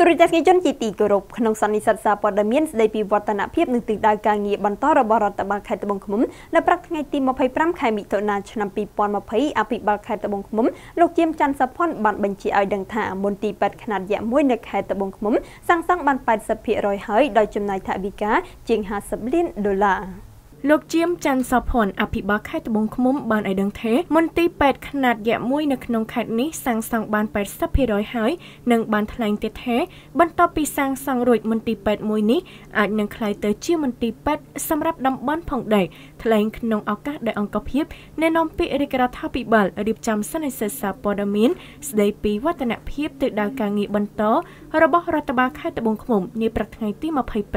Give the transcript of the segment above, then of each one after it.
ទូរទស្សនិកជនជាទីគោរពក្នុងសន្និសីទសារព័ត៌មានស្ដីពីវឌ្ឍនភាពនិងទិសដៅការងារបន្តរបស់រដ្ឋបាលខេត្តត្បូងឃ្មុំនៅប្រាក់ថ្ងៃទី25ខែមិថុនាឆ្នាំ2020អភិបាលខេត្តត្បូងឃ្មុំលោកជាមច័ន្ទសផុនបានបញ្ជាឲ្យដឹងថាមន្ទីរពេទ្យខ្នាតយក្ស1នៅខេត្តត្បូងឃ្មុំសាងសង់បាន80%ហើយដោយចំណាយថវិកាជាង50លានដុល្លារ។លោកជាមច័ន្ទសផុនអភិបាលខេត្តត្បូងឃ្មុំបានឲ្យដឹងថាមន្ទីរពេទ្យខ្នាតយក្សមួយនៅក្នុងខេត្តនេះសាងសង់បាន80%ហើយនិងបានថ្លែងទៀតថាបន្ទាប់ពីសាងសង់រួច មន្ទីរពេទ្យមួយនេះអាចនឹងក្លាយទៅជាមន្ទីរពេទ្យសម្រាប់តំបន់ផងដែរថ្លែងក្នុងឱកាសដែលអង្គភាពណែនាំពាក្យរាជរដ្ឋាភិបាលរៀបចំសន្និសីទសារព័ត៌មានស្ដីពីវឌ្ឍនភាពទិដៅការងារបន្តរបស់រដ្ឋបាលខេត្តត្បូងឃ្មុំនាព្រឹកថ្ងៃទី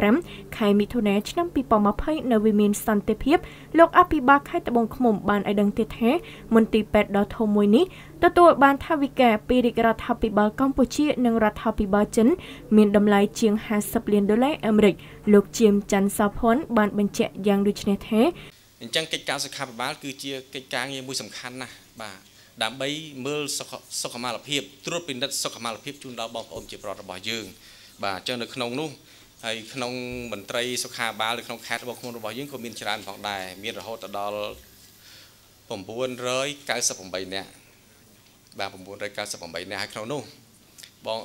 25ខែមិថុនាឆ្នាំ2020នៅវិមានសន្តិភាពលោកអភិបាលខេត្តត្បូងឃ្មុំ បានឲ្យដឹងទៀតថាមន្ទីរពេទ្យដ៏ធំមួយនេះទទួល បាន ថវិកាពីរាជរដ្ឋាភិបាលកម្ពុជានិងរដ្ឋាភិបាលចិនមានតម្លៃជាង50លានដុល្លារអាមេរិកលោកជាមច័ន្ទសោភ័ណ្ឌបានបញ្ជាក់យ៉ាងដូចនេះថាអញ្ចឹងកិច្ចការសុខាភិបាលគឺជាកិច្ចការងារមួយសំខាន់ណាស់បាទដើម្បីមើលសុខមាលភាពត្រួតពិនិត្យសុខមាលភាពជូនដល់បងប្អូនជាប្រដ្ឋរបស់យើង បាទអញ្ចឹងនៅក្នុងនោះហើយក្នុងមន្ត្រីសុខាភិបាលឬក្នុងខេត្តរបស់ខ្លួនរបស់យើងក៏មានច្រើនផងដែរមានរហូតដល់998នាក់បាទ998នាក់ហើយក្នុងនោះ បង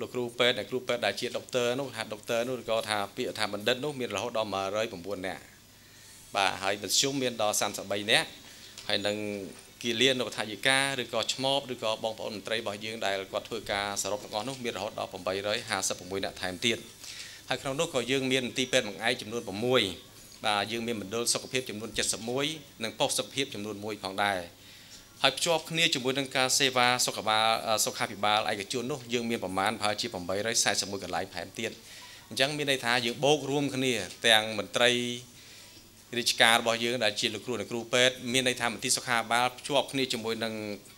លោកគ្រូពេទ្យអ្នកគ្រូពេទ្យដែលជាដុកទ័រនោះថាដុកទ័រនោះក៏ថាពាក្យថាបណ្ឌិតនោះមានរហូតដល់109នាក់បាទហើយមធ្យមមានដល់33នាក់ហើយនឹងគិលានុកថាយិកាឬក៏ឆ្មបឬក៏បងប្អូនមន្ត្រីរបស់យើងដែលគាត់ធ្វើការសរុបទាំងអស់នោះមានរហូតដល់856អ្នកថែមទៀតហើយក្នុងនោះក៏យើងមានមន្ទីរពេទ្យបង្អែកចំនួន6បាទយើងមានមណ្ឌលសុខភាពចំនួន71និងប៉ុស្តិ៍សុខភាពចំនួន1ផងដែរហើយភ្ជាប់គ្នាជាមួយនឹងការសេវាសុខាភិបាលសុខាភិបាលឯកជននោះយើងមានប្រមាណប្រហែលជា841កន្លែងថែមទៀតអញ្ចឹងមានន័យថាយើងបូករួមគ្នា ទាំងមន្ត្រីរាជការរបស់យើងដែលជាលោកគ្រូអ្នកគ្រូពេទ្យមានន័យថាមន្ទីរសុខាភិបាលភ្ជាប់គ្នាជាមួយនឹង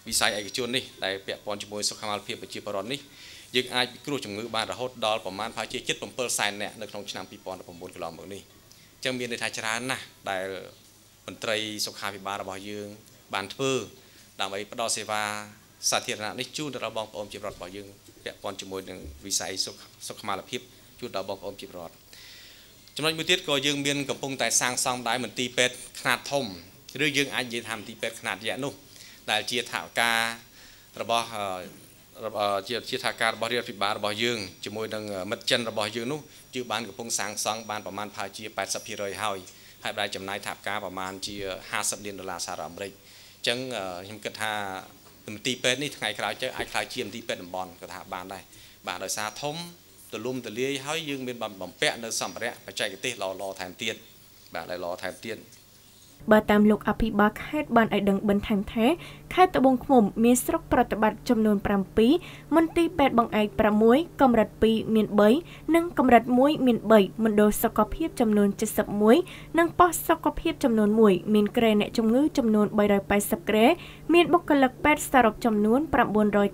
វិស័យឯកជននេះដែលពាក់ព័ន្ធជាមួយសុខាភិបាលភាពប្រជាពលរដ្ឋនេះយើងអាចពិគ្រោះជំងឺបានរហូតដល់ប្រមាណប្រហែលជា7.7សែននាក់នៅក្នុងឆ្នាំ2019កន្លងមកនេះអញ្ចឹងមានន័យថាច្រើនណាស់ដែលមន្ត្រីសុខាភិបាលរបស់យើង បានធ្វើដើម្បីផ្ដល់សេវាសាធារណៈនេះជូនទៅដល់បងប្អូនជាពលរដ្ឋរបស់យើងពាក់ព័ន្ធជាមួយនឹងវិស័យសុខសុខភាពជូនដល់បងប្អូនជាពលរដ្ឋចំណុចមួយទៀតក៏យើង មានកំពុងតែសាងសង់ដែរមន្ទីរពេទ្យខ្នាតធំឬយើងអាចនិយាយថាមន្ទីរពេទ្យខ្នាតយក្សនោះដែលជាថវិការបស់ជាជាថាការរបស់រាជរដ្ឋាភិបាលរបស់យើងជាមួយនឹងមិត្តចិនរបស់យើងនោះគឺបានកំពុងសាងសង់បានប្រមាណប្រហែលជា80%ហើយហើយបានចំណាយថវិកាប្រមាណជា50លានដុល្លារសហរដ្ឋអាមេរិកអញ្ចឹងខ្ញុំគិតថាមន្ទីរពេទ្យនេះថ្ងៃក្រោយទៅអាចខ្លាយជាមន្ទីរពេទ្យតំបន់ក៏ថាបានដែរបាទដោយសារធំទលំទលាយហើយយើងមានបំពាក់នៅសម្ភារៈបច្ចេកទេសល្អៗថែមទៀតបាទដែលល្អថែមទៀតបើតាមលោកអភិបាលខេត្តបានឲ្យដឹងបន្ថែមថាខេត្តត្បូងឃ្មុំមានស្រុកប្រតិបត្តិចំនួន7មន្ទីរពេទ្យបង្អែក6កម្រិត2មាន3និងកម្រិត1មាន3មណ្ឌលសុខភាពចំនួន71និងប៉ុស្តិ៍សុខភាពចំនួន1មានគ្រែអ្នកជំងឺចំនួន380គ្រែមានបុគ្គលិកពេទ្យសរុបចំនួន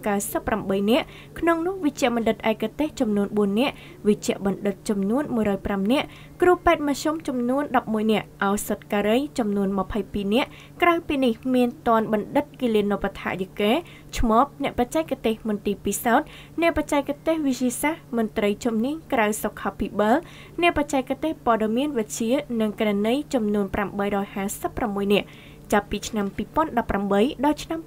998នាក់ក្នុងនោះវិជ្ជបណ្ឌិតឯកទេសចំនួន4នាក់វិជ្ជបណ្ឌិតចំនួន105នាក់គ្រូពេទ្យមធ្យមចំនួន11នាក់ឱសថការី ចំនួន22នាក់ក្រៅពីនេះមានតនបណ្ឌិតគិលានុបដ្ឋាយិកេឈ្មោះអ្នកបច្ចេកទេសមន្ទីរពិសោធន៍អ្នកបច្ចេកទេសវិទ្យាសាស្ត្រមន្ត្រីជំនាញក្រៅសុខាភិបាលអ្នកបច្ចេកទេសព័ត៌មានវិទ្យានិងក្រណីចំនួន856នាក់ចាប់ពីឆ្នាំ2018ដល់ឆ្នាំ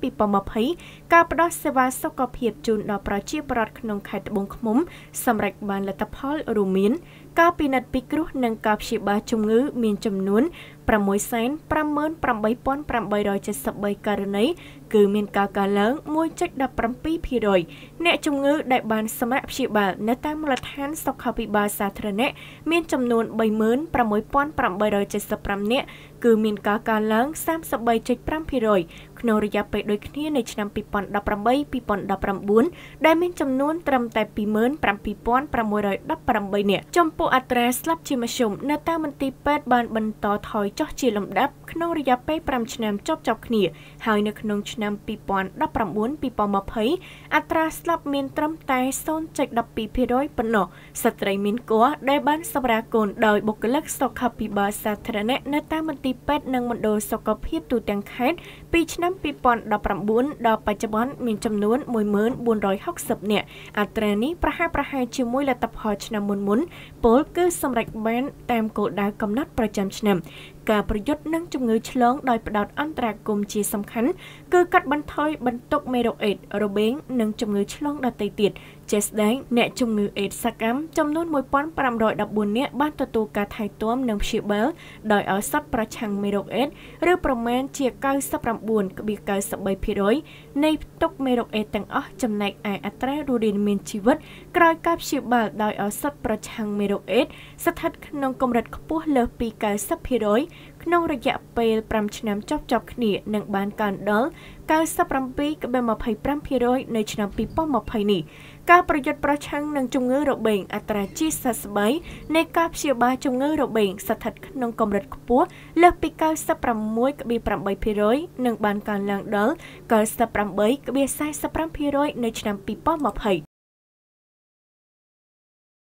2020ការផ្តល់សេវាសុខភាពជូនដល់ប្រជាពលរដ្ឋក្នុងខេត្តត្បូងឃ្មុំ សម្រាប់បានលទ្ធផលរួមមានការពិនិត្យពីគ្រោះនិងការព្យាបាលជំងឺមានចំនួន658,873ករណីគឺមានការកើនឡើង1.17%អ្នកជំងឺដែលបានសម្រាកព្យាបាលនៅតាមមូលដ្ឋានសុខាភិបាលសាធារណៈមានចំនួន36,875នាក់គឺមានការកើនឡើង33.5%ក្នុងរយៈពេលដូចគ្នានៅឆ្នាំ2018-2019ដែលមានចំនួនត្រឹមតែ27,618នាក់ចំពោះអត្រាស្លាប់ជាមធ្យមនៅតាមមន្ទីរពេទ្យបានបន្តថយចុះជាលំដាប់ក្នុងរយៈពេល5ឆ្នាំជាប់ៗគ្នាហើយនៅក្នុងឆ្នាំ2019-2020អត្រាស្លាប់មានត្រឹមតែ0.12%ប៉ុណ្ណោះស្ត្រីមានគភ៌ដែលបានសម្រាលកូនដោយបុគ្គលិកសុខាភិបាលសាធារណៈនៅតាមមន្ទីរពេទ្យនិងមណ្ឌលសុខភាពទូទាំងខេត្តពីឆ្នាំឆ្នាំ2019ដល់បច្ចុប្បន្នមានចំនួន1460នាក់អត្រានេះប្រហាក់ប្រហែលជាមួយលទ្ធផលឆ្នាំមុនមុនពលគឺសម្រេចបានតាមគោលដៅកំណត់ប្រចាំឆ្នាំការប្រយុទ្ធនឹងជំងឺឆ្លងដោយផ្ដោត អន្តរាគមជាសំខាន់គឺកាត់បន្ថយបន្ទុកមេរោគអេដស៍របេង និងជំងឺឆ្លងដទៃទៀតជាក់ស្ដែងអ្នកជំងឺអេដសកម្មចំនួន1514នាក់បានទទួលការថែទាំនិងព្យាបាលដោយឱសថប្រឆាំងមេរោគអេដឬប្រមាណជា99.93%នៃផ្ទុកមេរោគអេដទាំងអស់ចំណែកឯអត្រារស់រានមានជីវិត ក្រោយការព្យាបាលដោយឱសថប្រឆាំងមេរោគអេដស្ថិតក្នុងកម្រិតខ្ពស់លើសពី90%ក្នុងរយៈពេល5ឆ្នាំចប់ចប់គ្នានិងបានកើនដល់97.25%នៅឆ្នាំ2020នេះការប្រយុទ្ធប្រឆាំងនឹងជំងឺរបេងអត្រាជា43នៃការព្យាបាលជំងឺរបេងស្ថិតក្នុងកម្រិតខ្ពស់លើសពី96.8%និងបានកើនឡើងដល់98.45%នៅឆ្នាំ2020